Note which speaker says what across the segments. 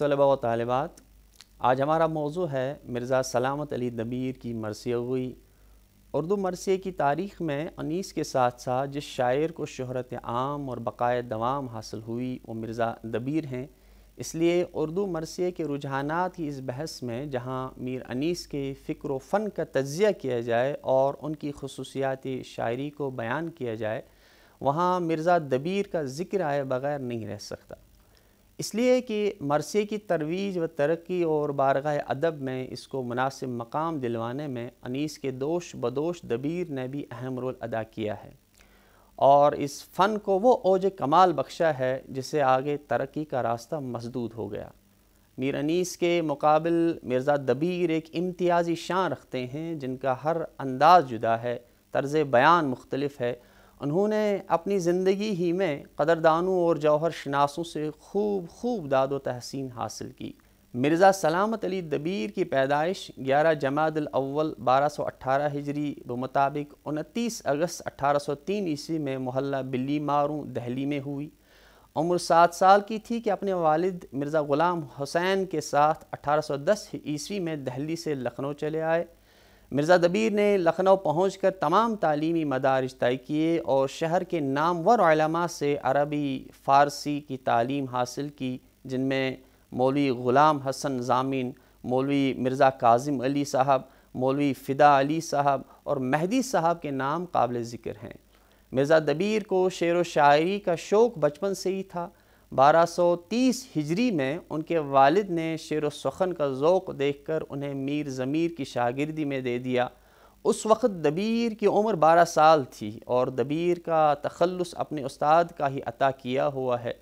Speaker 1: तलबा व तलबात आज हमारा मौजू है मिर्ज़ा सलामत अली दबीर की मरसी हुई उर्दू मरसी की तारीख़ में अनीस के साथ साथ जिस शायर को शहरत आम और बकाए दवाम हासिल हुई वो मिर्ज़ा दबीर हैं इसलिए उर्दू मरसी के रुझाना की इस बहस में जहाँ मीर अनीस के फ़िक्र फ़न का तजिया किया जाए और उनकी खसूसियाती शायरी को बयान किया जाए वहाँ मिर्ज़ा दबीर का ज़िक्र आए बग़ैर नहीं रह सकता इसलिए कि मरसी की तरवीज व तरक्की और बारगह अदब में इसको मुनासिब मकाम दिलवाने में अनीस के दोष बदोश दबीर ने भी अहम रोल अदा किया है और इस फ़न को वो ओज कमाल बख्शा है जिससे आगे तरक्की का रास्ता मजदूद हो गया मीर अनीस के मुकाबल मिर्ज़ा दबीर एक इम्तियाजी शान रखते हैं जिनका हर अंदाज़ जुदा है तर्ज़ बयान मुख्तलफ़ है उन्होंने अपनी ज़िंदगी ही में कदरदानों और जौहर शनासों से खूब खूब दाद व तहसीन हासिल की मिर्ज़ा सलामत अली दबीर की पैदाइश ग्यारह जमादल अव्वल बारह सौ अट्ठारह हिजरी मुताबिक उनतीस अगस्त अट्ठारह सौ तीन ईस्वी में मोहल्ला बिल्ली मारू दहली में हुई उम्र सात साल की थी कि अपने वालिद मिर्ज़ा ग़ुलाम हुसैन के साथ अठारह सौ दस ईस्वी में दहली से लखनऊ चले आए मिर्ज़ा दबीर ने लखनऊ पहुँच कर तमाम तलीमी मदारस तय किए और शहर के नामवर से अरबी फ़ारसी की तालीम हासिल की जिनमें मौलवी ग़ुलाम हसन जामिन मौलवी मिर्ज़ा काजिम अली साहब मौलवी फ़िदा अली साहब और महदी साहब के नाम काबिल ज़िक्र हैं मिर्ज़ा दबीर को शेर व शायरी का शौक़ बचपन से ही था 1230 हिजरी में उनके वालिद ने शेर सखन का ओक़ देख कर उन्हें मीर ज़मीर की शागिर्दी में दे दिया उस वक़्त दबीर की उम्र 12 साल थी और दबीर का तखलस अपने उस्ताद का ही अता किया हुआ है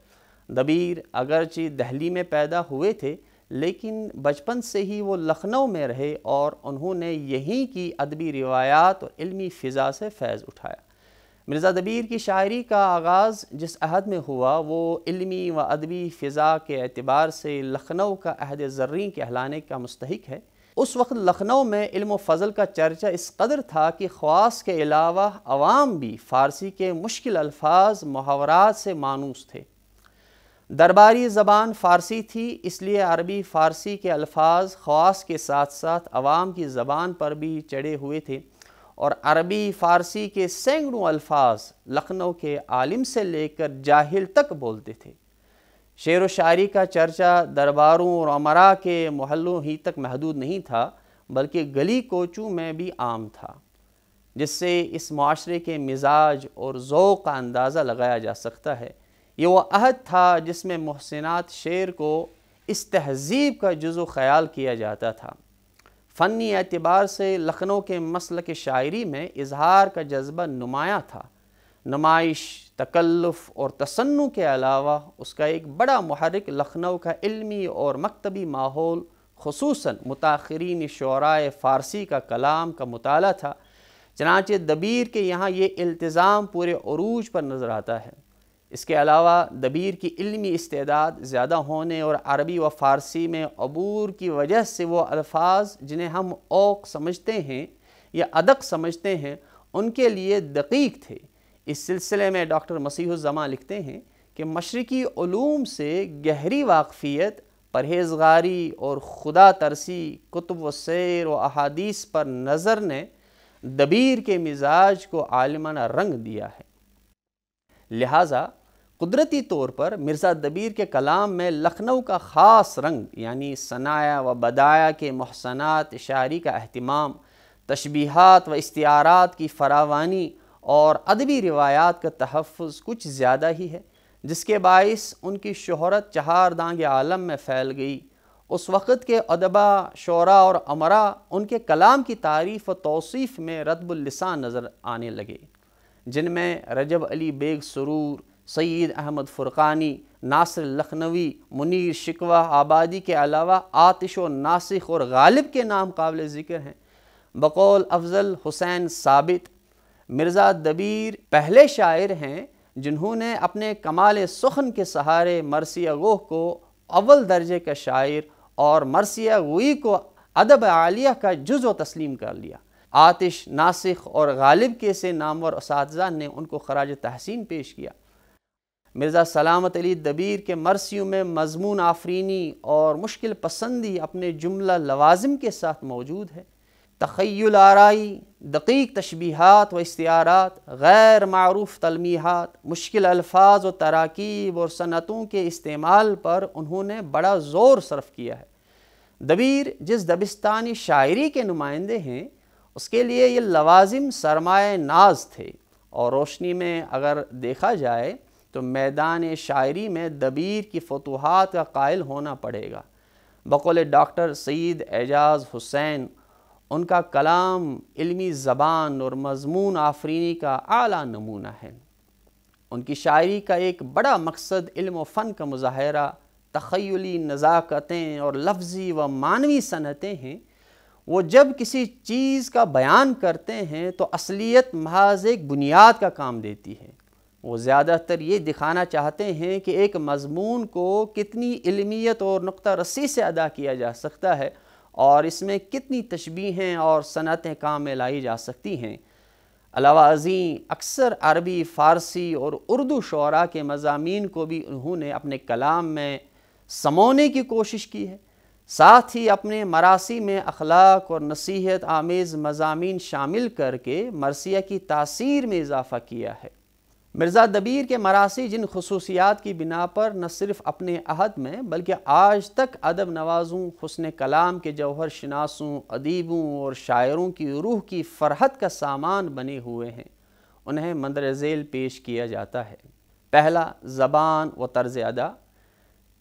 Speaker 1: दबीर अगरचि दहली में पैदा हुए थे लेकिन बचपन से ही वो लखनऊ में रहे और उन्होंने यहीं की अदबी रिवायात और इलमी फ़िज़ा से फैज़ उठाया मिर्ज़ा दबीर की शायरी का आगाज़ जिस अहद में हुआ वो इलमी व अदबी फ़िज़ा के अतबार से लखनऊ का अहद जर्री कहलाने का मुस्तक है उस वक्त लखनऊ में इल्म फ़ज़ल का चर्चा इस कदर था कि ख्वास के अलावा आवाम भी फ़ारसी के मुश्किल अल्फाज मुहावरात से मानूस थे दरबारी ज़बान फ़ारसी थी इसलिए अरबी फ़ारसी के अल्फाज ख्वास के साथ साथ आवाम की ज़बान पर भी चढ़े हुए थे और अरबी फ़ारसी के सैकड़ों अल्फाज लखनऊ के आलिम से लेकर जाहिल तक बोलते थे शेर व शायरी का चर्चा दरबारों और अमरा के महलों ही तक महदूद नहीं था बल्कि गली कोचों में भी आम था जिससे इस माशरे के मिजाज और ओक़ का अंदाज़ा लगाया जा सकता है ये वो अहद था जिसमें मोहसिनत शेर को इस तहज़ीब का जुज़ो ख्याल किया जाता था फ़नी एतबार से लखनऊ के मसल के शायरी में इजहार का जज्बा नुमाया था नुमाइश तकल्लुफ़ और तसन्नु के अलावा उसका एक बड़ा महरिक लखनऊ का इल्मी और मकतबी माहौल खसूस मुताखरीन शरा फ़ारसी का कलाम का मताल था चनाच दबीर के यहाँ ये इल्तज़ाम पूरे अरूज पर नज़र आता है इसके अलावा दबीर की इल्मी इस्तेदाद ज़्यादा होने और अरबी व फ़ारसी में अबूर की वजह से वो अल्फाज जिन्हें हम ओक समझते हैं या अदक समझते हैं उनके लिए दकीक थे इस सिलसिले में डॉक्टर मसीहुज़मा लिखते हैं कि मशरकी से गहरी वाकफ़ियत परहेजगारी और खुदा तरसी कुतुब व सैर व अहादीस पर नज़र ने दबीर के मिजाज को आलमाना रंग दिया है लिहाजा कुदरती तौर पर मिर्ज़ा दबीर के कलाम में लखनऊ का ख़ास रंग यानी सनाया व बदाया के महसनात शायरी का अहतमाम तशबीहात व इस्तारात की फरावानी और अदबी रिवायात का तहफ़ कुछ ज़्यादा ही है जिसके बायस उनकी शहरत चहार दांग आलम में फैल गई उस वक़्त के अदबा शरा और अमरा उनके कलाम की तारीफ़ व तोसीफ़ में रतबुल्लिसान नज़र आने लगे जिनमें रजब अली बेग सरूर सईद अहमद फ़ुरक़ानी नासिर लखनवी मुनीर शिकवा आबादी के अलावा आतिश व नासिक और गालिब के नाम काबिल ज़िक्र हैं बकौल अफजल हुसैन साबित मिर्ज़ा दबीर पहले शायर हैं जिन्होंने अपने कमाल सुखन के सहारे मरसिया गोह को अव्वल दर्जे का शायर और मरसिया गोई को अदब आलिया का जुज़ तस्लीम कर लिया आतिश नासिक और गालिब के से नामवर उसने ने उनको खराज तहसीन पेश किया मिर्ज़ा सलामत अली दबीर के मरसियों में मजमून आफरीनी और मुश्किल पसंदी अपने जुमला लवाजम के साथ मौजूद है तखयल आरई दकीक तशबीहत व इस्तारात गैर मरूफ़ तलमीहत मुश्किल अल्फाज व तराकीब और सनतों के इस्तेमाल पर उन्होंने बड़ा ज़ोर सर्फ किया है दबीर जिस दबिस्तानी शायरी के नुमाइंदे हैं उसके लिए ये लवाज़म सरमाए नाज थे और रोशनी में अगर देखा जाए तो मैदान शायरी में दबीर की फतूहत का कायल होना पड़ेगा बकौल डॉक्टर सईद एजाज हुसैन उनका कलाम इल्मी ज़बान और मजमून आफरीनी का अला नमूना है उनकी शायरी का एक बड़ा मकसद इल्म फ़न का मुजाहरा तखयली नज़ाकतें और लफ्ज़ी व मानवी सनतें हैं वो जब किसी चीज़ का बयान करते हैं तो असलियत महाज एक बुनियाद का काम देती है वो ज़्यादातर ये दिखाना चाहते हैं कि एक मज़मून को कितनी इलमियत और नुक़ रस्सी से अदा किया जा सकता है और इसमें कितनी तशबीहें और सनतें काम में लाई जा सकती हैं अलावा अजी अक्सर अरबी फ़ारसी और उर्दू शरा के मजामी को भी उन्होंने अपने कलाम में समोने की कोशिश की है साथ ही अपने मरासी में अखलाक और नसीहत आमेज़ मजामी शामिल करके मरसिया की तासीर में इजाफ़ा किया है मिर्ज़ा दबीर के मरासी जिन खसूसियात की बिना पर न सिर्फ अपने अहद में बल्कि आज तक अदब नवाजों हसन कलाम के जौहर शनासों अदीबों और शायरों की रूह की फरहत का सामान बने हुए हैं उन्हें मंदर झेल पेश किया जाता है पहला ज़बान व तर्ज अदा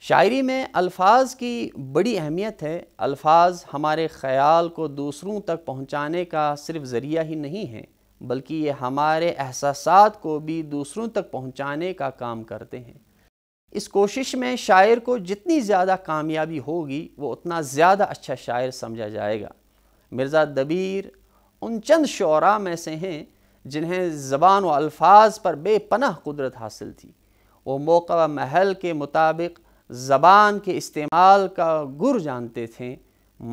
Speaker 1: शायरी में अल्फाज की बड़ी अहमियत है अल्फाज हमारे ख्याल को दूसरों तक पहुँचाने का सिर्फ ज़रिया ही नहीं है बल्कि ये हमारे एहसास को भी दूसरों तक पहुँचाने का काम करते हैं इस कोशिश में शायर को जितनी ज़्यादा कामयाबी होगी वो उतना ज़्यादा अच्छा शायर समझा जाएगा मिर्ज़ा दबीर उन चंद शरा में से हैं जिन्हें ज़बान व अल्फाज पर बेपनाह कुदरत हासिल थी वो मौका महल के मुताबिक ज़बान के इस्तेमाल का गुर जानते थे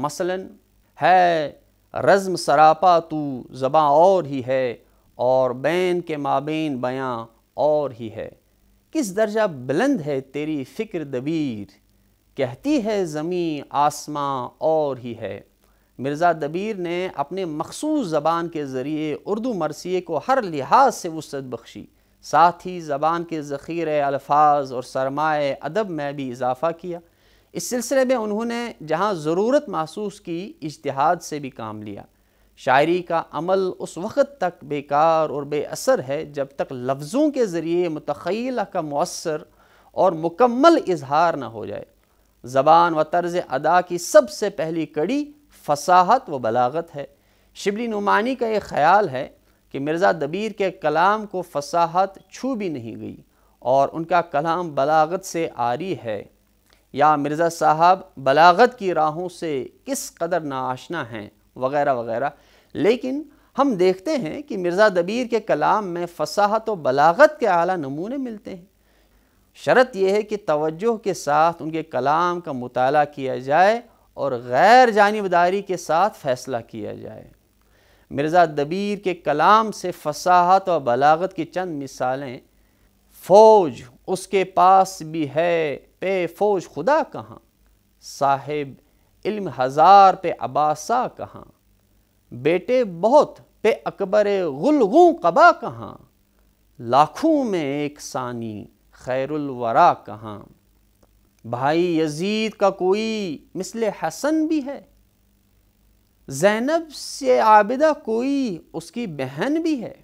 Speaker 1: मसलन है रज़म सरापा तू ज़बाँ और ही है और बैन के माबेन बयाँ और ही है किस दर्जा बुलंद है तेरी फ़िक्र दबीर कहती है ज़मीं आसमां और ही है मिर्ज़ा दबीर ने अपने मखसूस ज़बान के ज़रिए उर्दू मरसिए को हर लिहाज से वसत बख्शी साथ ही ज़बान के ज़ख़ीरे अल्फाज और सरमाए अदब में भी इजाफ़ा किया इस सिलसिले में उन्होंने जहाँ ज़रूरत महसूस की इजतहाद से भी काम लिया शायरी का अमल उस वक़्त तक बेकार और बेअसर है जब तक लफ्ज़ों के ज़रिए मतखीला का मौसर और मुकम्मल इजहार न हो जाए ज़बान व तर्ज अदा की सबसे पहली कड़ी फसाहत व बलागत है शिबली नुमानी का एक ख्याल है कि मिर्ज़ा दबीर के कलाम को फसाहत छू भी नहीं गई और उनका कलाम बलागत से आरी है या मिर्ज़ा साहब बलागत की राहों से किस कदर नाआशना हैं वगैरह वगैरह लेकिन हम देखते हैं कि मिर्ज़ा दबीर के कलाम में फसाहत व बलागत के अला नमूने मिलते हैं शर्त यह है कि तवज्जो के साथ उनके कलाम का मताल किया जाए और गैर जानबदारी के साथ फ़ैसला किया जाए मिर्ज़ा दबीर के कलाम से फसाहत और बलागत की चंद मिसालें फ़ौज उसके पास भी है पे फौज खुदा कहाँ साहिब इल्म हज़ार पे अबासा कहाँ बेटे बहुत पे अकबर गुलगू कबा कहाँ लाखों में एक सानी खैरुलवरा कहाँ भाई यजीद का कोई मिसल हसन भी है जैनब से आबिदा कोई उसकी बहन भी है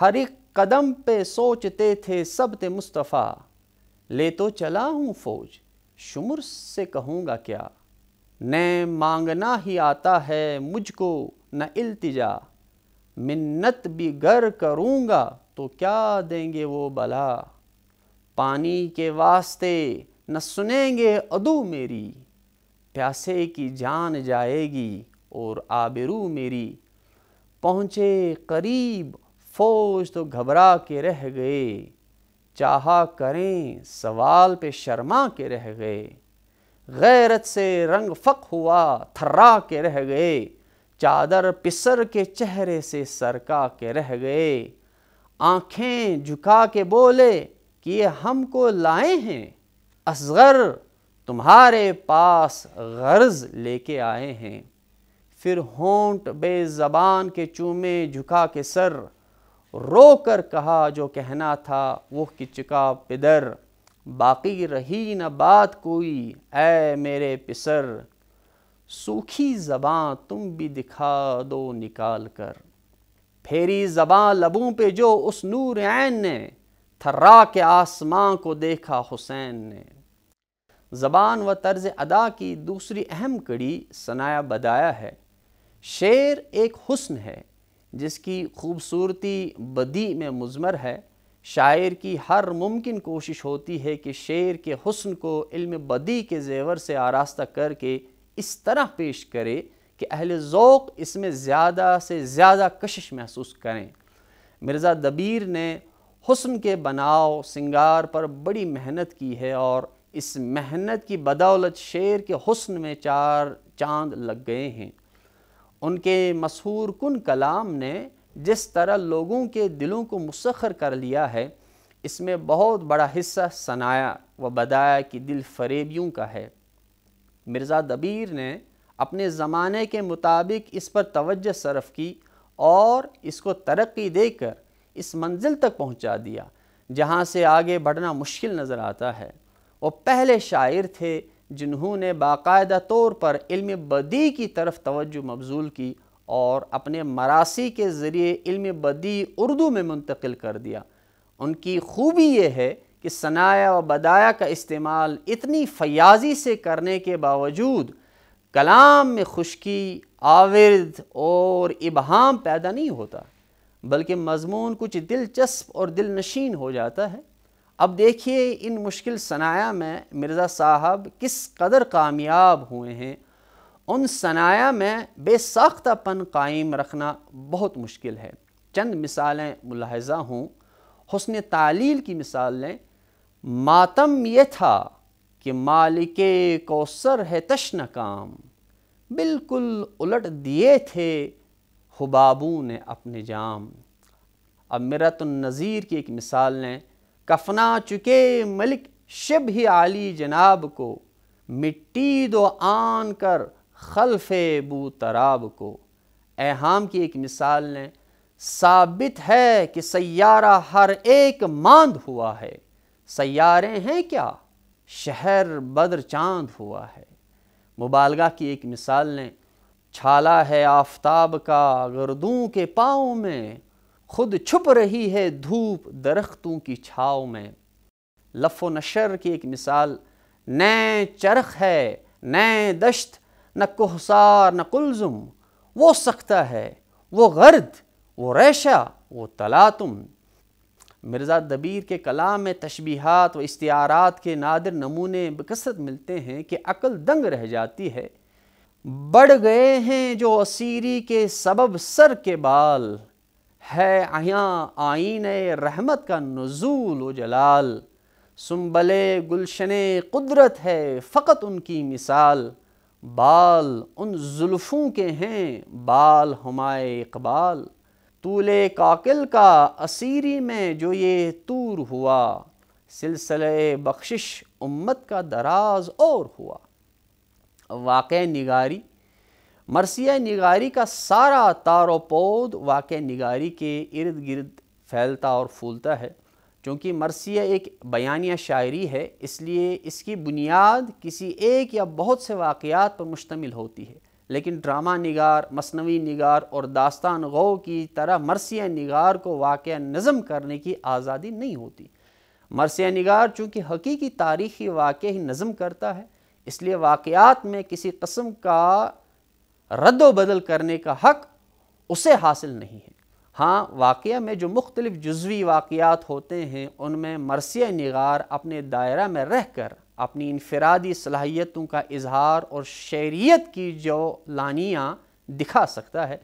Speaker 1: हर एक कदम पे सोचते थे सब ते मुस्तफ़ा ले तो चला हूँ फौज शुमर से कहूँगा क्या न मांगना ही आता है मुझको न इल्तिजा मिन्नत भी गर करूँगा तो क्या देंगे वो भला पानी के वास्ते न सुनेंगे अदू मेरी प्यासे की जान जाएगी और आबरू मेरी पहुँचे करीब फौज तो घबरा के रह गए चाहा करें सवाल पे शर्मा के रह गए गैरत से रंग फक हुआ थर्रा के रह गए चादर पिसर के चेहरे से सरका के रह गए आँखें झुका के बोले कि ये हमको लाए हैं असगर तुम्हारे पास गर्ज लेके आए हैं फिर होंट बेज़बान के चूमे झुका के सर रो कर कहा जो कहना था वो कि चुका पिदर बाकी रही न बात कोई ऐ मेरे पिसर सूखी ज़बाँ तुम भी दिखा दो निकाल कर फेरी ज़बाँ लबों पे जो उस नूर ऐन ने थर्रा के आसमां को देखा हुसैन ने ज़बान व तर्ज अदा की दूसरी अहम कड़ी सनाया बदाया है शेर एक हुस्न है जिसकी खूबसूरती बदी में मज़मर है शायर की हर मुमकिन कोशिश होती है कि शेर के हसन को इल्म बदी के जेवर से आरास्ता करके इस तरह पेश करे कि अहल ओक़ इसमें ज़्यादा से ज़्यादा कशिश महसूस करें मिर्ज़ा दबीर ने हसन के बनाव सिंगार पर बड़ी मेहनत की है और इस मेहनत की बदौलत शेर के हसन में चार चांद लग गए हैं उनके मशहूर कन कलाम ने जिस तरह लोगों के दिलों को मुसखर कर लिया है इसमें बहुत बड़ा हिस्सा सनाया व बदाया कि दिल फरेबियों का है मिर्ज़ा दबीर ने अपने ज़माने के मुताबिक इस पर तवज्जो सरफ की और इसको तरक्की देकर इस मंजिल तक पहुंचा दिया जहां से आगे बढ़ना मुश्किल नज़र आता है वो पहले शायर थे जिन्होंने बाकायदा तौर पर इल्म बदी की तरफ तवज्जो मबजूल की और अपने मरासी के ज़रिए इल्म बदी उर्दू में मुंतकिल कर दिया उनकी खूबी ये है कि सनाया व बदाया का इस्तेमाल इतनी फयाजी से करने के बावजूद कलाम में खुशकी आविर्द और इबहाम पैदा नहीं होता बल्कि मजमून कुछ दिलचस्प और दिल नशीन हो जाता है अब देखिए इन मुश्किल सनाया में मिर्ज़ा साहब किस कदर कामयाब हुए हैं उन सनाया में बेसाख्तापन कायम रखना बहुत मुश्किल है चंद मिसालें मुलाहजा हूँ हसन तालील की मिसाल लें मातम यह था कि मालिक कौसर है तश्न काम बिल्कुल उलट दिए थे हुबाबू ने अपने जाम अब नज़ीर की एक मिसाल लें कफना चुके मलिक शिब ही आली जनाब को मिट्टी दो आन कर खलफ बू तराब को एहाम की एक मिसाल ने साबित है कि सैारा हर एक मांद हुआ है सैारे हैं क्या शहर बदर चांद हुआ है मुबालगा की एक मिसाल ने छाला है आफताब का गर्दों के पाँव में खुद छुप रही है धूप दरख्तों की छाव में लफ नशर की एक मिसाल नए चरख है नए दश्त न कोहसार न कुलजुम वो सख्ता है वो गर्द वो रेशा वो तलातुम मिर्ज़ा दबीर के कलाम में तशबीहात व इस्तियारात के नादिर नमूने बकसरत मिलते हैं कि अकल दंग रह जाती है बढ़ गए हैं जो असीरी के सबब सर के बाल है आया आइन रहमत का नजूल व जलाल सुम्बले गुलशन कुदरत है फ़कत उनकी मिसाल बाल उन जुल्फ़ों के हैं बाल हमाए इकबाल तूले काकिल का असीरी में जो ये तूर हुआ सिलसिले बख्शिश उम्मत का दराज और हुआ वाक़ निगारी मरसिया निगारी का सारा व पौध वाक़ निगारी के इर्द गिर्द फैलता और फूलता है क्योंकि मरसिया एक बयानिया शायरी है इसलिए इसकी बुनियाद किसी एक या बहुत से वाक़ात पर मुश्तमिल होती है लेकिन ड्रामा निगार मसनवी निगार और दास्तान गौ की तरह मरसिया निगार को वाक़ नज़म करने की आज़ादी नहीं होती मरसिया निगार चूँकि हकीकी तारीख़ी वाक़ ही नज़म करता है इसलिए वाक़ात में किसी कस्म का रद्दबदल बदल करने का हक उसे हासिल नहीं है हाँ वाक़ में जो मुख्तलिफ़ जज्वी वाक़ात होते हैं उनमें मरसिया निगार अपने दायरा में रह कर अपनी इनफरादी सलाहियतों का इजहार और शहरीत की जो लानियाँ दिखा सकता है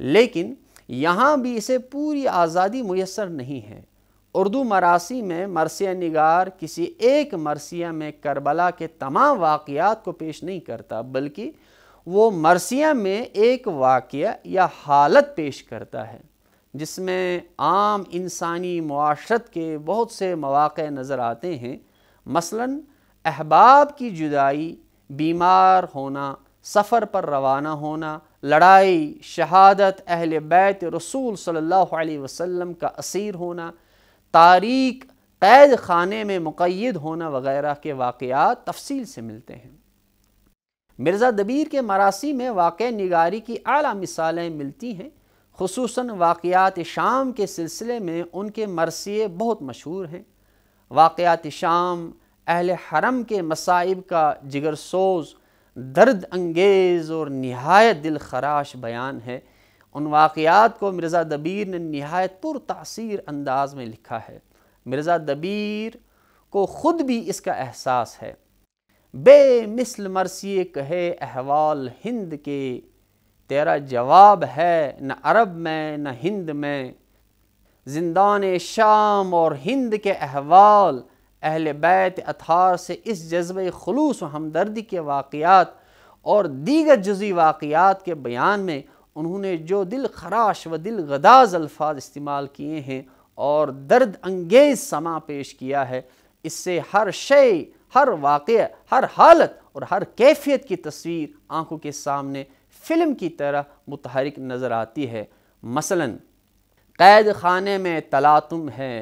Speaker 1: लेकिन यहाँ भी इसे पूरी आज़ादी मैसर नहीं है उर्दू मरासी में मरसिया निगार किसी एक मरसिया में करबला के तमाम वाक़ात को पेश नहीं करता बल्कि वो मरसिया में एक वाक़ या हालत पेश करता है जिसमें आम इंसानी माशरत के बहुत से मौाक़ नज़र आते हैं मसलन अहबाब की जुदाई बीमार होना सफ़र पर रवाना होना लड़ाई शहादत अहल बैत रसूल सल्लल्लाहु अलैहि वसल्लम का असीर होना तारीख कैद खाने में मुद होना वगैरह के वाक़ तफसील से मिलते हैं मिर्ज़ा दबीर के मरासी में वाक़ निगारी की अली मिसालें मिलती हैं खूस वाक़ात शाम के सिलसिले में उनके मरसिए बहुत मशहूर हैं वाक़ात शाम अहल हरम के मसाइब का जिगरसोज दर्द अंगेज़ और नहायत दिल खराश बयान है उन वाक़ात को मिर्ज़ा दबीर ने नहायत पुरतासर अंदाज में लिखा है मिर्ज़ा दबीर को ख़ुद भी इसका एहसास है बेमिसल मरसी कहे अहवाल हिंद के तेरा जवाब है न अरब में न हिंद में जिंदान शाम और हिंद के अहवाल अहल बैत अथार से इस जज्ब खलूस व हमदर्दी के वाक़ात और दीगर जुजी वाक़ात के बयान में उन्होंने जो दिल खराश व दिल गदाज अल्फाज इस्तेमाल किए हैं और दर्द अंगेज समा पेश किया है इससे हर शे हर वाक़ हर हालत और हर कैफियत की तस्वीर आंखों के सामने फ़िल्म की तरह मुतहरक नज़र आती है मसला कैद खाने में तलातुम है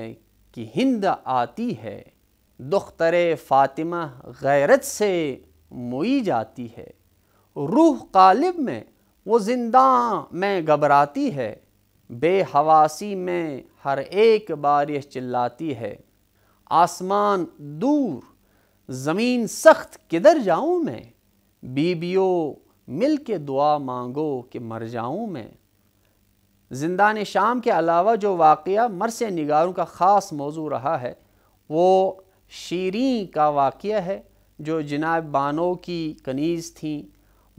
Speaker 1: कि हिंद आती है दुख्तर फ़ातिमा गैरत से मोई जाती है रूह कालिब में वो जिंदा में घबराती है बेहवासी में हर एक बारिश चिल्लाती है आसमान दूर ज़मीन सख्त किधर जाऊँ मैं बीबियो मिल के दुआ मांगो कि मर जाऊँ मैं ने शाम के अलावा जो वाक़ मरसे निगारों का ख़ास मौजू रहा है वो शीरी का वाक़ है जो जनाब बानो की कनीज़ थी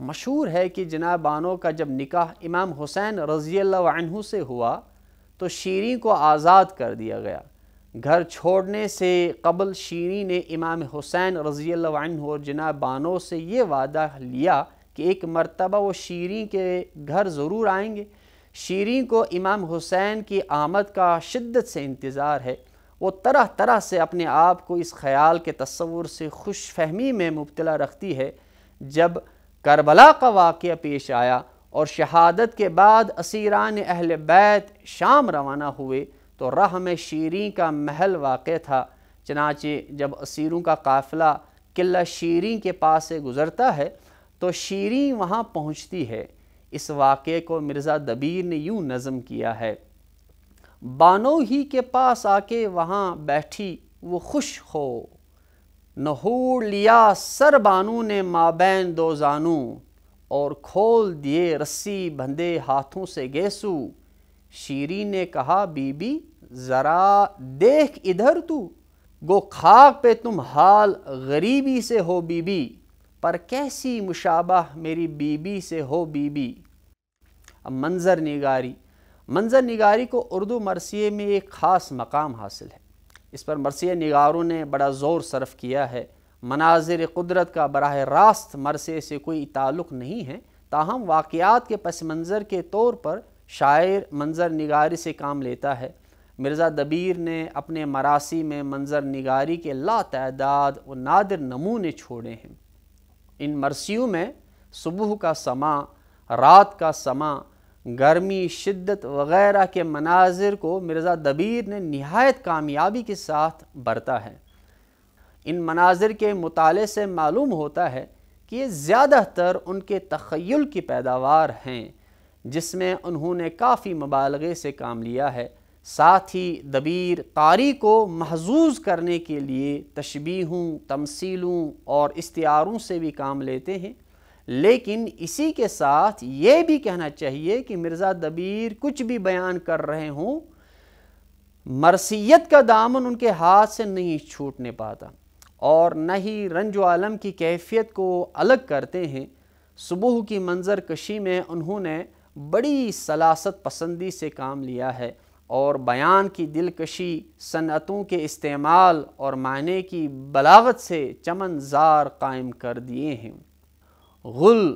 Speaker 1: मशहूर है कि जनाब बानो का जब निकाह इमाम हुसैन रज़ी अल्लाह से हुआ तो शीरी को आज़ाद कर दिया गया घर छोड़ने से कबल शीरी ने इमाम हुसैन रज़ी और जना बानो से ये वादा लिया कि एक मरतबा वो शीरी के घर ज़रूर आएंगे शीरी को इमाम हुसैन की आमद का शिद्दत से इंतज़ार है वो तरह तरह से अपने आप को इस ख्याल के तस्वुर से खुश फहमी में मुबतला रखती है जब करबला का वाक़ पेश आया और शहादत के बाद असीरान अहल बैत शाम रवाना हुए तो राह में शीरी का महल वाक़ था चनाचे जब असीरों का काफ़िला किला शीरी के पास से गुज़रता है तो शीरी वहाँ पहुँचती है इस वाक़े को मिर्ज़ा दबीर ने यूँ नज़म किया है बानो ही के पास आके वहाँ बैठी वो खुश हो नहूर लिया सर बानू ने माबैन दो जानू और खोल दिए रस्सी बंधे हाथों से गेसू शीरी ने कहा बीबी ज़रा देख इधर तू गो खाक पे तुम हाल गरीबी से हो बीबी पर कैसी मुशाबा मेरी बीबी से हो बीबी अब मंज़र निगारी मंज़र निगारी को उर्दू मरसिए में एक ख़ास मकाम हासिल है इस पर मरसिए निगारों ने बड़ा ज़ोर सरफ किया है मनाजिर कुदरत का बरह रास्त मरसे से कोई ताल्लुक़ नहीं है ताहम वाक़ात के पस मंज़र के तौर पर शायर मंज़र निगारी से काम लेता है मिर्ज़ा दबीर ने अपने मरासी में मंज़र निगारी के ला तदाद व नादिर नमूने छोड़े हैं इन मरसियों में सुबह का समा रात का समा गर्मी शिद्दत वगैरह के मनाजिर को मिर्ज़ा दबीर ने नहायत कामयाबी के साथ बरता है इन मनाजिर के मताले से मालूम होता है कि ये ज़्यादातर उनके तखयल की पैदावार हैं जिसमें उन्होंने काफ़ी मबालगे से काम लिया है साथ ही दबीर कारी को महजूज करने के लिए तशबीहों तमसीलों और इश्तारों से भी काम लेते हैं लेकिन इसी के साथ ये भी कहना चाहिए कि मिर्ज़ा दबीर कुछ भी बयान कर रहे हों मरसियत का दामन उनके हाथ से नहीं छूटने पाता और न ही रंज आलम की कैफियत को अलग करते हैं सुबह की मंजर कशी में उन्होंने बड़ी सलासत पसंदी से काम लिया है और बयान की दिलकशी सनतों के इस्तेमाल और मायने की बलागत से चमनजार कायम कर दिए हैं गुल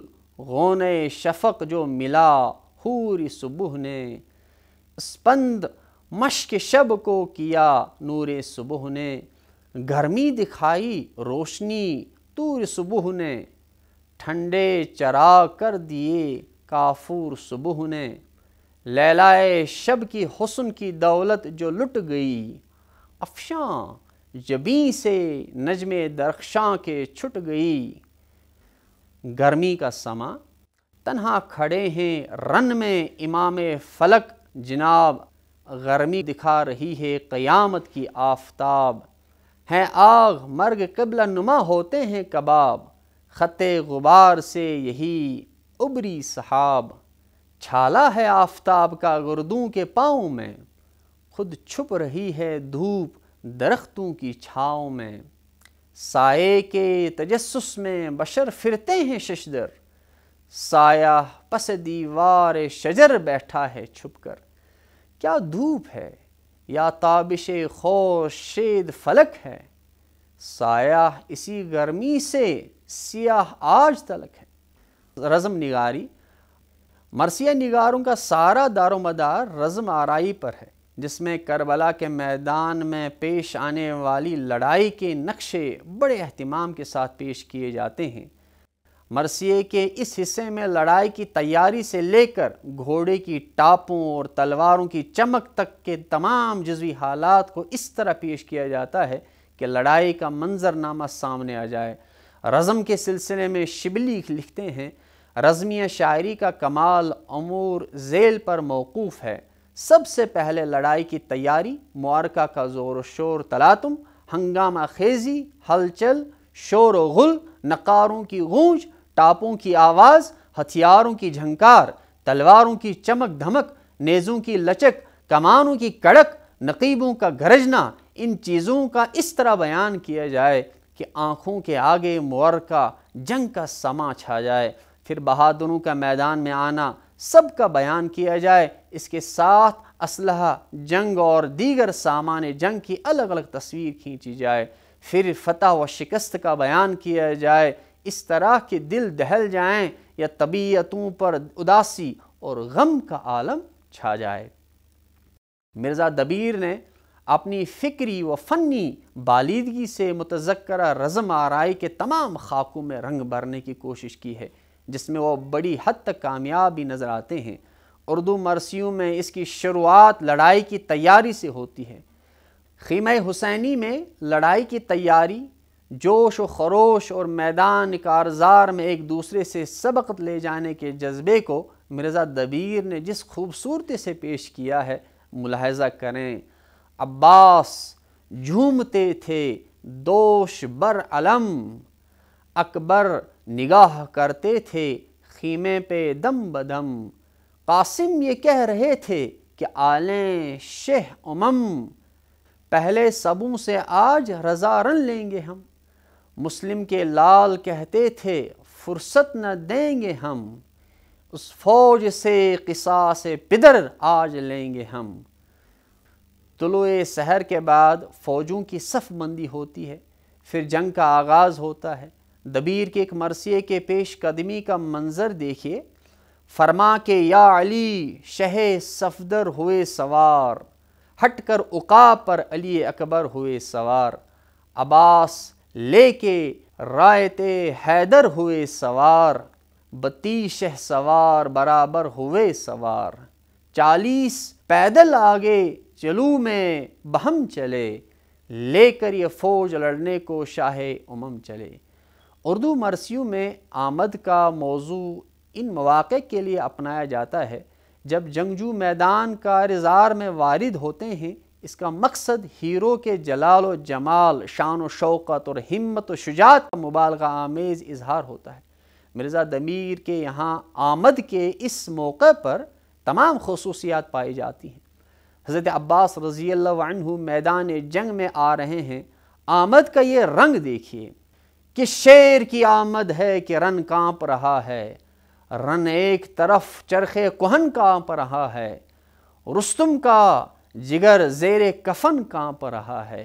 Speaker 1: गोने शफक जो मिला हूर सुबह ने स्पंद मश्क शब को किया नूर सुबह ने गर्मी दिखाई रोशनी तूर सुबह ने ठंडे चरा कर दिए काफूर सुबह ने लैलाए शब की हुस्न की दौलत जो लुट गई अफशां जबी से नजम दरख्शां के छुट गई गर्मी का समा तनहा खड़े हैं रन में इमाम फलक जनाब गर्मी दिखा रही है क़यामत की आफताब हैं आग मर्ग कबला नुमा होते हैं कबाब ख़त गुबार से यही उबरी सहाब छाला है आफ्ताब का गुर्दों के पाँव में खुद छुप रही है धूप दरख्तों की छाँव में साय के तजस्स में बशर फिरते हैं शशदर साया पस दीवार शजर बैठा है छुप कर क्या धूप है या ताबिश खोशेद फलक है साया इसी गर्मी से सियाह आज तलक है रज़म निगारी मरसिया निगारों का सारा दारोमदार रज़म आरई पर है जिसमें करबला के मैदान में पेश आने वाली लड़ाई के नक्शे बड़े अहतमाम के साथ पेश किए जाते हैं मरसिए के इस हिस्से में लड़ाई की तैयारी से लेकर घोड़े की टापों और तलवारों की चमक तक के तमाम जजवी हालात को इस तरह पेश किया जाता है कि लड़ाई का मंजरनामा सामने आ जाए रज़म के सिलसिले में शिबली लिखते हैं रज़मी शायरी का कमाल अमूर जेल पर मौकूफ़ है सबसे पहले लड़ाई की तैयारी मुआरका का ज़ोर शोर तलातुम हंगामा खेजी हलचल शोर गुल नकारों की गूंज टापों की आवाज़ हथियारों की झंकार तलवारों की चमक धमक नेज़ों की लचक कमानों की कड़क नकीबों का गरजना इन चीज़ों का इस तरह बयान किया जाए कि आँखों के आगे मुआरका जंग का समा छा जाए फिर बहादुरों का मैदान में आना सब का बयान किया जाए इसके साथ असलह जंग और दीगर सामान जंग की अलग अलग तस्वीर खींची जाए फिर फतह व शिकस्त का बयान किया जाए इस तरह के दिल दहल जाएं या तबीयतों पर उदासी और गम का आलम छा जाए मिर्ज़ा दबीर ने अपनी फ़िक्री व फ़नी बालीदगी से मुतजक्रा रज़म आरई के तमाम खाकों में रंग भरने की कोशिश की है जिसमें वो बड़ी हद तक कामयाबी नज़र आते हैं उर्दू मरसियों में इसकी शुरुआत लड़ाई की तैयारी से होती है खीम हुसैनी में लड़ाई की तैयारी जोश व खरोश और मैदान कारजार में एक दूसरे से सबक ले जाने के जज्बे को मिर्ज़ा दबीर ने जिस खूबसूरती से पेश किया है मुलाहजा करें अब्बास झूमते थे दोश बर अलम अकबर निगाह करते थे खीमे पे दम बदम कासिम ये कह रहे थे कि आलें शेह उमम पहले सबों से आज रजा रन लेंगे हम मुस्लिम के लाल कहते थे फुर्सत न देंगे हम उस फौज से किसा से पिदर आज लेंगे हम तुलो शहर के बाद फ़ौजों की सफ़बंदी होती है फिर जंग का आगाज़ होता है दबीर के एक मरसिए के पेश कदमी का मंज़र देखिए फरमा के या अली शह सफदर हुए सवार हट कर उका पर अली अकबर हुए सवार अब्बास ले के रायत हैदर हुए सवार बती शह सवार बराबर हुए सवार चालीस पैदल आगे चलू में बहम चले लेकर ये फौज लड़ने को शाह उमम चले उर्दू मरसियों में आमद का मौजू इन मौाक़े के लिए अपनाया जाता है जब जंगजू मैदान का रिजार में वारद होते हैं इसका मकसद हीरो के जलाल व जमाल शान व शौकत और हिम्मत व शुजात का मुबालगा आमेज़ इजहार होता है मिर्ज़ा दमीर के यहाँ आमद के इस मौके पर तमाम खसूसियात पाई जाती हैं हज़रत अब्बास रज़ी मैदान जंग में आ रहे हैं आमद का ये रंग देखिए कि शेर की आमद है कि रन कांप रहा है रन एक तरफ चरखे कोहन कांप रहा है रुस्तुम का जिगर जेर कफन कांप रहा है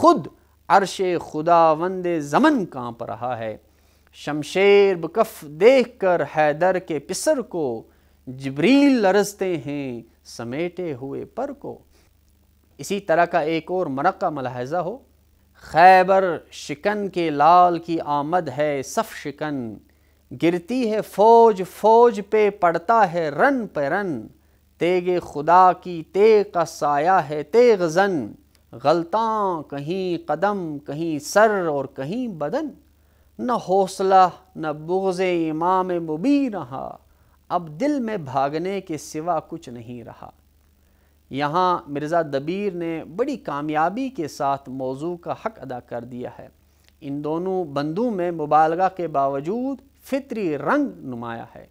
Speaker 1: खुद अरश खुदा वंद जमन कांप रहा है शमशेर बकफ देख कर हैदर के पिसर को जबरील लरजते हैं समेटे हुए पर को इसी तरह का एक और मरक़ा मलहजा हो खैबर शिकन के लाल की आमद है सफ़ शिकन गिरती है फौज फौज पे पड़ता है रन पे रन तेग खुदा की तेग का साया है तेग जन गलता कहीं कदम कहीं सर और कहीं बदन न हौसला न बुगज़े इमाम मुबी रहा अब दिल में भागने के सिवा कुछ नहीं रहा यहाँ मिर्ज़ा दबीर ने बड़ी कामयाबी के साथ मौजू का हक अदा कर दिया है इन दोनों बंदों में मुबालगा के बावजूद फितरी रंग नुमाया है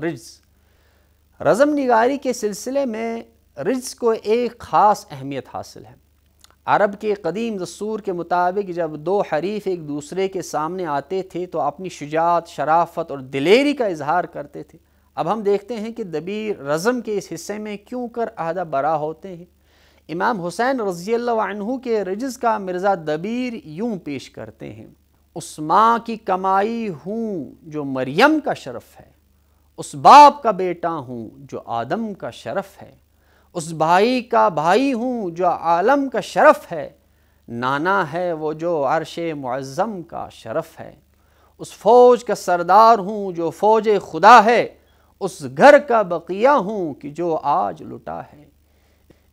Speaker 1: रिज रज़म निगारी के सिलसिले में रिज को एक ख़ास अहमियत हासिल है अरब के कदीम दस्तूर के मुताबिक जब दो हरीफ एक दूसरे के सामने आते थे तो अपनी शुजात शराफत और दिलेरी का इजहार करते थे अब हम देखते हैं कि दबी रज़म के इस हिस्से में क्यों कर अहदा बरा होते हैं इमाम हुसैन रज़ी के रजस का मिर्ज़ा दबीर यूँ पेश करते हैं उस माँ की कमाई हूँ जो मरियम का शरफ है उस बाप का बेटा हूँ जो आदम का शरफ है उस भाई का भाई हूँ जो आलम का शरफ है नाना है वो जो अरश मज़म का शरफ है उस फ़ौज का सरदार हूँ जो फ़ौज खुदा है उस घर का बकिया हूँ कि जो आज लुटा है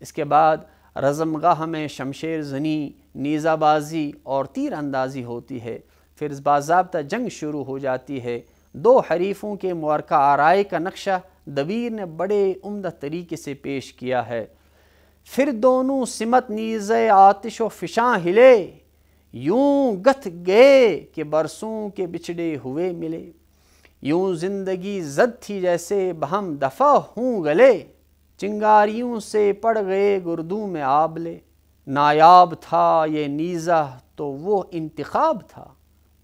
Speaker 1: इसके बाद रज़मगाह में शमशेर जनी नीज़ाबाजी और तीर अंदाजी होती है फिर बाबा जंग शुरू हो जाती है दो हरीफों के मुआरका आरए का नक्शा दबीर ने बड़े उम्दा तरीके से पेश किया है फिर दोनों सिमत नीज़ आतिश व फिशाँ हिले यूं गथ गए कि बरसों के बिछड़े हुए मिले यूं जिंदगी जद थी जैसे बहम दफ़ा हूँ गले चिंगारियों से पड़ गए गुर्दू में आबले नायाब था ये नीज़ा तो वो इंतखाब था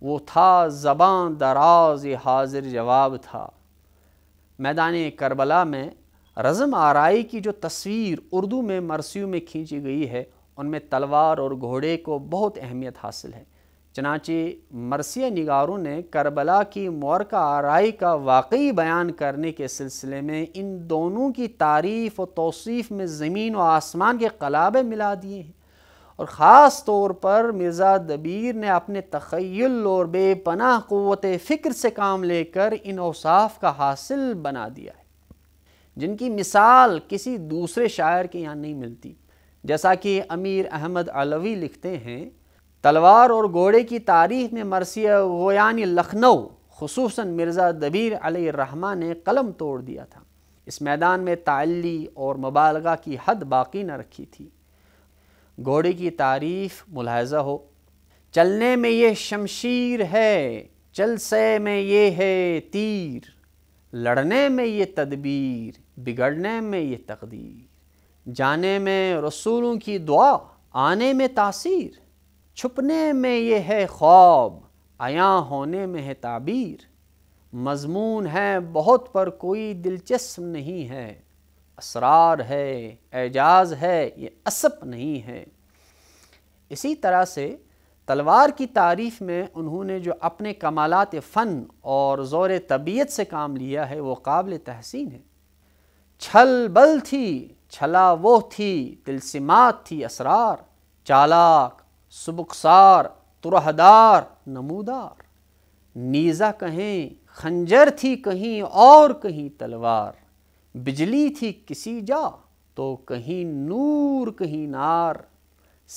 Speaker 1: वो था ज़बान दराज ये हाजिर जवाब था मैदान करबला में रज़म आरई की जो तस्वीर उर्दू में मरसी में खींची गई है उनमें तलवार और घोड़े को बहुत अहमियत हासिल है चनाची मरसिया निगारों ने करबला की मौर का आरई का वाकई बयान करने के सिलसिले में इन दोनों की तारीफ़ और तोसीफ़ में ज़मीन व आसमान के कलाबे मिला दिए हैं और ख़ास तौर पर मिर्ज़ा दबीर ने अपने तखयल और बेपनाह क़वत फ़िक्र से काम लेकर इन अवसाफ़ का हासिल बना दिया है जिनकी मिसाल किसी दूसरे शायर के यहाँ नहीं मिलती जैसा कि अमीर अहमद अलवी लिखते हैं तलवार और घोड़े की तारीख में मरसिया गोयानी लखनऊ खसूस मिर्ज़ा दबीर रहमा ने कलम तोड़ दिया था इस मैदान में ताली और मबालगा की हद बाकी न रखी थी घोड़े की तारीफ मुलाजा हो चलने में ये शमशीर है चलसे में ये है तीर लड़ने में ये तदबीर बिगड़ने में ये तकदीर जाने में रसूलों की दुआ आने में तासीर छुपने में ये है ख्वाब आया होने में है ताबीर मजमून है बहुत पर कोई दिलचस्प नहीं है असरार है एजाज है ये असप नहीं है इसी तरह से तलवार की तारीफ़ में उन्होंने जो अपने कमालत फ़न और ज़ोर तबीयत से काम लिया है वो काबिल तहसीन है छल बल थी छला वो थी दिलसिमात थी असरार चालाक सुबुकसार तुरहदार नमूदार नीज़ा कहें खंजर थी कहीं और कहीं तलवार बिजली थी किसी जा तो कहीं नूर कहीं नार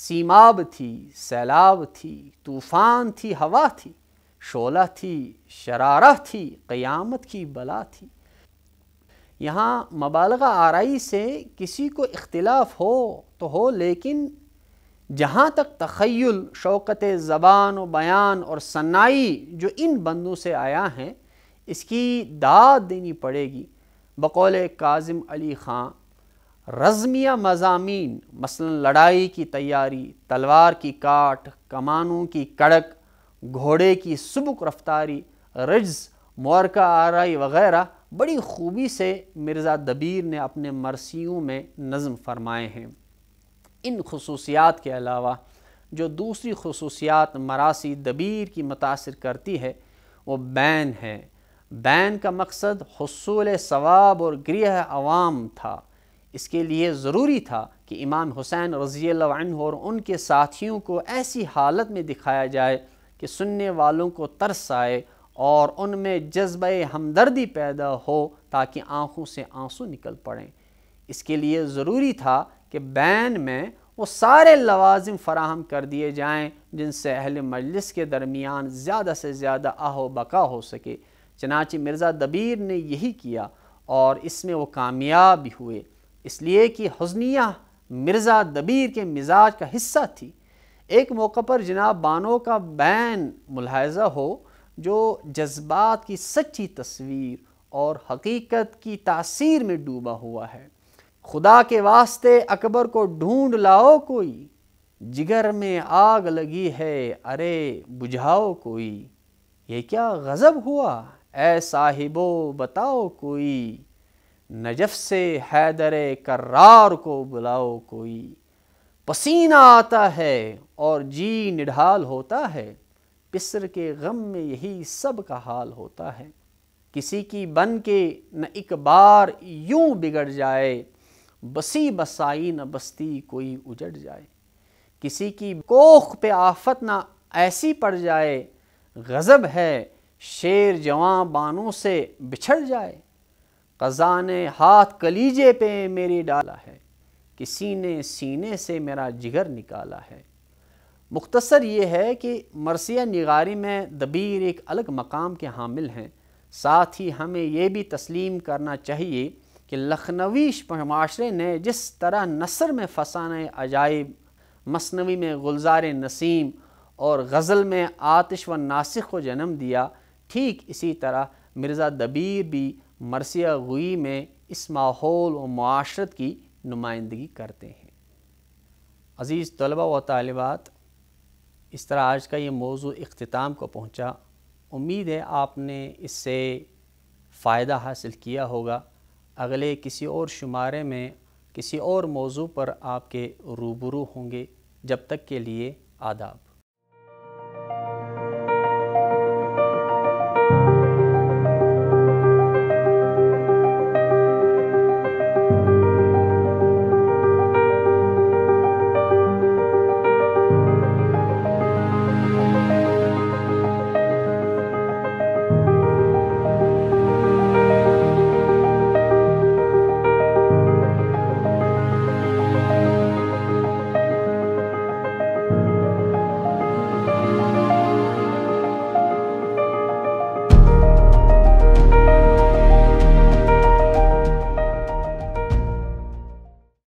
Speaker 1: सीमाब थी सैलाब थी तूफ़ान थी हवा थी शोला थी शरारा थी क़यामत की बला थी यहाँ मबालगा आरई से किसी को इख्तलाफ हो तो हो लेकिन जहाँ तक तखयल शौकत ज़बान व बयान और सन्नाई जो इन बंदों से आया है इसकी दाद देनी पड़ेगी बकौल काजिम अली ख़ान रज़मिया मजामी मसलन लड़ाई की तैयारी तलवार की काट कमानों की कड़क घोड़े की सुबुक रफ्तारी रज़ मोरक़ा आरई वगैरह बड़ी खूबी से मिर्ज़ा दबीर ने अपने मरसियों में नज़म फरमाए हैं इन खसूसियात के अलावा जो दूसरी खसूसियात मरासी दबीर की मुतासर करती है वो बैन है बैन का मकसद हसूल सवाब और गृह आवाम था इसके लिए ज़रूरी था कि इमाम हुसैन रज़ी और उनके साथियों को ऐसी हालत में दिखाया जाए कि सुनने वालों को तरस आए और उनमें जज्ब हमदर्दी पैदा हो ताकि आँखों से आंसू निकल पड़ें इसके लिए ज़रूरी था कि बैन में वो सारे लवाजम फराहम कर दिए जाएँ जिनसे अहल मजलिस के दरमियान ज़्यादा से ज़्यादा आहो बका हो सके चनाची मिर्ज़ा दबीर ने यही किया और इसमें वो कामयाब हुए इसलिए कि हजनिया मिर्ज़ा दबीर के मिजाज का हिस्सा थी एक मौका पर जनाब बानो का बैन मुलाहजा हो जो जज्बात की सच्ची तस्वीर और हकीकत की तासीर में डूबा हुआ है खुदा के वास्ते अकबर को ढूंढ लाओ कोई जिगर में आग लगी है अरे बुझाओ कोई ये क्या गज़ब हुआ ए साहिबो बताओ कोई नजफ से हैदर करार को बुलाओ कोई पसीना आता है और जी निढाल होता है पिसर के गम में यही सब का हाल होता है किसी की बन के न एक बार यूं बिगड़ जाए बसी बसाई न बस्ती कोई उजड़ जाए किसी की कोख पे आफत ना ऐसी पड़ जाए गज़ब है शेर जवां बानों से बिछड़ जाए क़ज़ा ने हाथ कलीजे पे मेरे डाला है किसी ने सीने से मेरा जिगर निकाला है मुख्तसर ये है कि मरसिया निगारी में दबीर एक अलग मकाम के हामिल हैं साथ ही हमें ये भी तस्लीम करना चाहिए कि लखनवी माशरे ने जिस तरह नसर में फसाने अजाइब मसनवी में गुलजार नसीम और गज़ल में आतिश व नासिक को जन्म दिया ठीक इसी तरह मिर्ज़ा दबीर भी मरसिया गुई में इस माहौल व माशरत की नुमाइंदगी करते हैं अज़ीज़ तलबा व तालबात इस तरह आज का ये मौजू अख्ताम को पहुँचा उम्मीद है आपने इससे फ़ायदा हासिल किया होगा अगले किसी और शुमारे में किसी और मौजू पर आपके रूबरू होंगे जब तक के लिए आदाब